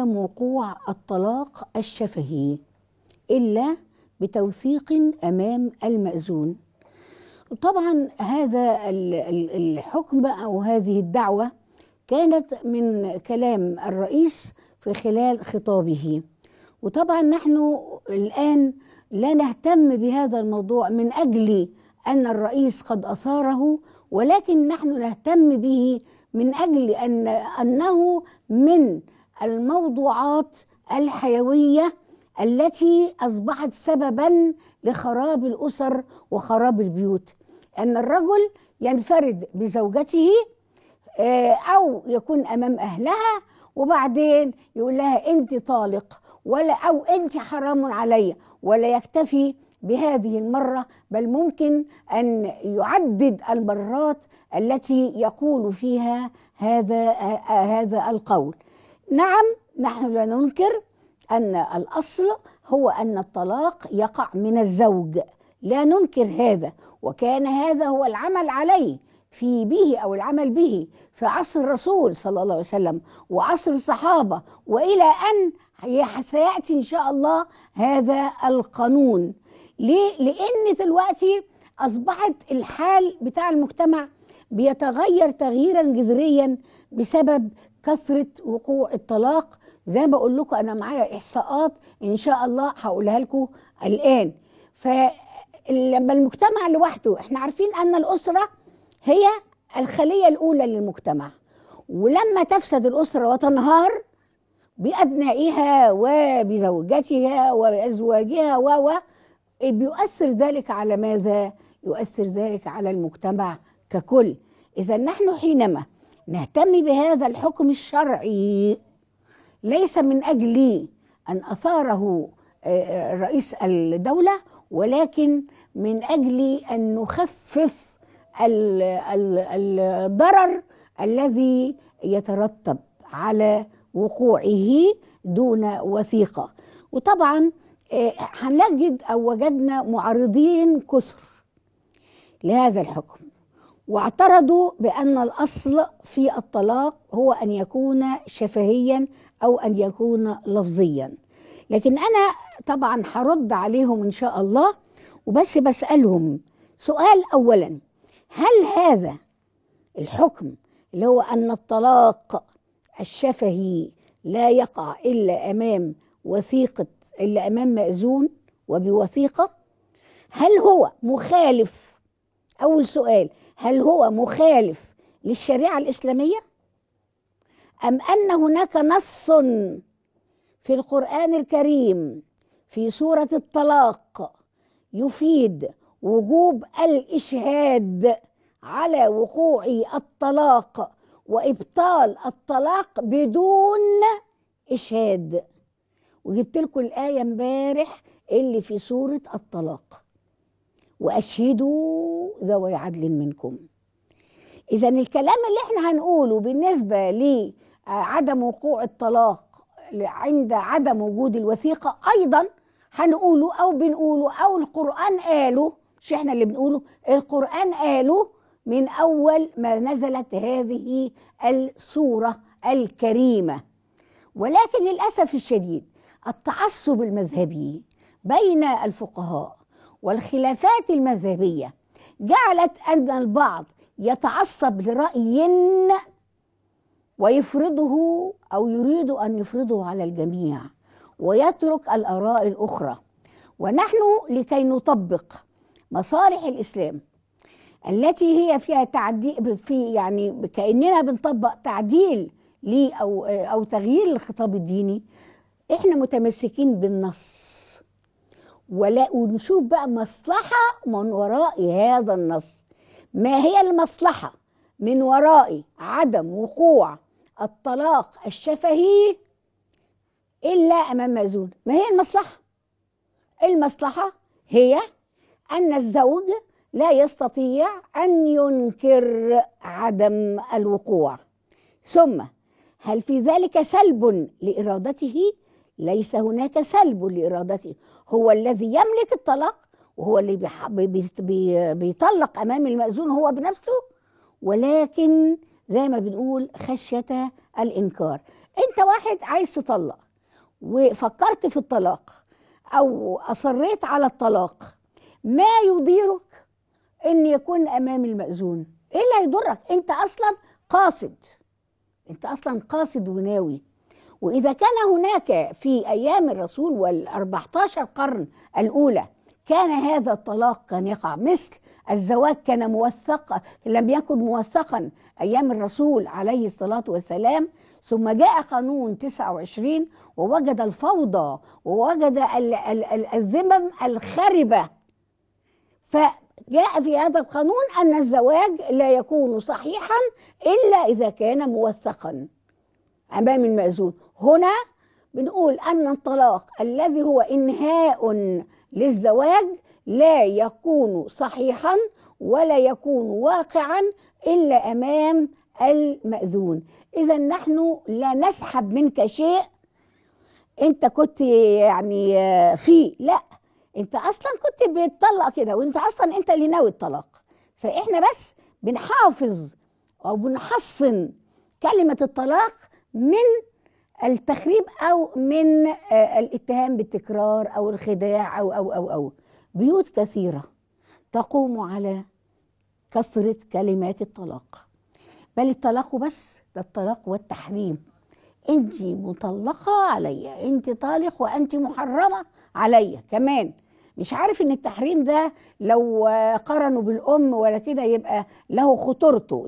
عدم وقوع الطلاق الشفهي إلا بتوثيق أمام المأذون طبعا هذا الحكم أو هذه الدعوة كانت من كلام الرئيس في خلال خطابه وطبعا نحن الآن لا نهتم بهذا الموضوع من أجل أن الرئيس قد أثاره ولكن نحن نهتم به من أجل أن أنه من الموضوعات الحيويه التي اصبحت سببا لخراب الاسر وخراب البيوت ان الرجل ينفرد بزوجته آه، او يكون امام اهلها وبعدين يقول لها انت طالق ولا او انت حرام علي ولا يكتفي بهذه المره بل ممكن ان يعدد المرات التي يقول فيها هذا آه، آه، هذا القول نعم نحن لا ننكر أن الأصل هو أن الطلاق يقع من الزوج لا ننكر هذا وكان هذا هو العمل عليه في به أو العمل به في عصر الرسول صلى الله عليه وسلم وعصر الصحابة وإلى أن سيأتي إن شاء الله هذا القانون ليه؟ لأن دلوقتي أصبحت الحال بتاع المجتمع بيتغير تغييرا جذريا بسبب كثرة وقوع الطلاق زي ما بقول لكم أنا معايا إحصاءات إن شاء الله هقولها لكم الآن فلما المجتمع لوحده إحنا عارفين أن الأسرة هي الخلية الأولى للمجتمع ولما تفسد الأسرة وتنهار بأبنائها وبزوجتها وبأزواجها و بيؤثر ذلك على ماذا؟ يؤثر ذلك على المجتمع ككل إذا نحن حينما نهتم بهذا الحكم الشرعي ليس من أجل أن أثاره آه، آه، رئيس الدولة ولكن من أجل أن نخفف الضرر الذي يترتب على وقوعه دون وثيقة وطبعا آه، هنجد أو وجدنا معارضين كثر لهذا الحكم واعترضوا بأن الأصل في الطلاق هو أن يكون شفهيا أو أن يكون لفظيا لكن أنا طبعا هرد عليهم إن شاء الله وبس بسألهم سؤال أولا هل هذا الحكم اللي هو أن الطلاق الشفهي لا يقع إلا أمام وثيقة إلا أمام مأذون وبوثيقة هل هو مخالف أول سؤال هل هو مخالف للشريعه الاسلاميه ام ان هناك نص في القران الكريم في سوره الطلاق يفيد وجوب الاشهاد على وقوع الطلاق وابطال الطلاق بدون اشهاد وجبت لكم الايه امبارح اللي في سوره الطلاق واشهدوا ذوي عدل منكم اذا الكلام اللي احنا هنقوله بالنسبه لعدم وقوع الطلاق عند عدم وجود الوثيقه ايضا هنقوله او بنقوله او القران قاله مش احنا اللي بنقوله القران قاله من اول ما نزلت هذه السوره الكريمه ولكن للاسف الشديد التعصب المذهبي بين الفقهاء والخلافات المذهبية جعلت أن البعض يتعصب لرأي ويفرضه أو يريد أن يفرضه على الجميع ويترك الآراء الأخرى ونحن لكي نطبق مصالح الإسلام التي هي فيها تعديل في يعني كأننا بنطبق تعديل لي أو أو تغيير الخطاب الديني احنا متمسكين بالنص ولا ونشوف بقى مصلحة من وراء هذا النص ما هي المصلحة من وراء عدم وقوع الطلاق الشفهي إلا أمام مأذون ما هي المصلحة المصلحة هي أن الزوج لا يستطيع أن ينكر عدم الوقوع ثم هل في ذلك سلب لإرادته ليس هناك سلب لارادته هو الذي يملك الطلاق وهو اللي بيطلق امام المأذون هو بنفسه ولكن زي ما بنقول خشيه الانكار انت واحد عايز تطلق وفكرت في الطلاق او اصريت على الطلاق ما يضيرك ان يكون امام المأذون ايه اللي هيضرك انت اصلا قاصد انت اصلا قاصد وناوي وإذا كان هناك في أيام الرسول وال14 قرن الأولى كان هذا الطلاق كان يقع مثل الزواج كان موثقا لم يكن موثقا أيام الرسول عليه الصلاة والسلام ثم جاء قانون 29 ووجد الفوضى ووجد الذمم الخربة فجاء في هذا القانون أن الزواج لا يكون صحيحا إلا إذا كان موثقا أمام المأذون هنا بنقول أن الطلاق الذي هو إنهاء للزواج لا يكون صحيحا ولا يكون واقعا إلا أمام المأذون إذا نحن لا نسحب منك شيء أنت كنت يعني آه، فيه لا أنت أصلا كنت بتطلق كده وأنت أصلا أنت اللي ناوي الطلاق فإحنا بس بنحافظ أو بنحصن كلمة الطلاق من التخريب او من آه، الاتهام بالتكرار او الخداع او او او او بيوت كثيره تقوم على كثره كلمات الطلاق بل الطلاق بس ده الطلاق والتحريم انت مطلقه عليا انت طالق وانت محرمه عليا كمان مش عارف ان التحريم ده لو آه، قرنوا بالام ولا كده يبقى له خطورته